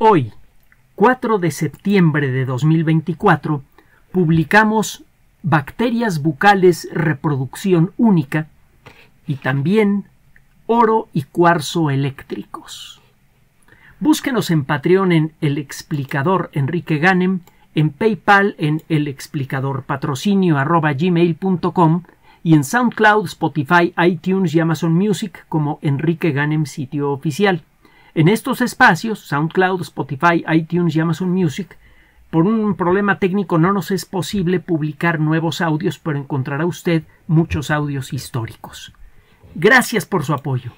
Hoy, 4 de septiembre de 2024, publicamos Bacterias bucales reproducción única y también Oro y cuarzo eléctricos. Búsquenos en Patreon en El Explicador Enrique Ganem, en PayPal en El Explicador Patrocinio arroba gmail.com y en SoundCloud, Spotify, iTunes y Amazon Music como Enrique Ganem sitio oficial. En estos espacios, SoundCloud, Spotify, iTunes y Amazon Music, por un problema técnico no nos es posible publicar nuevos audios, pero encontrará usted muchos audios históricos. Gracias por su apoyo.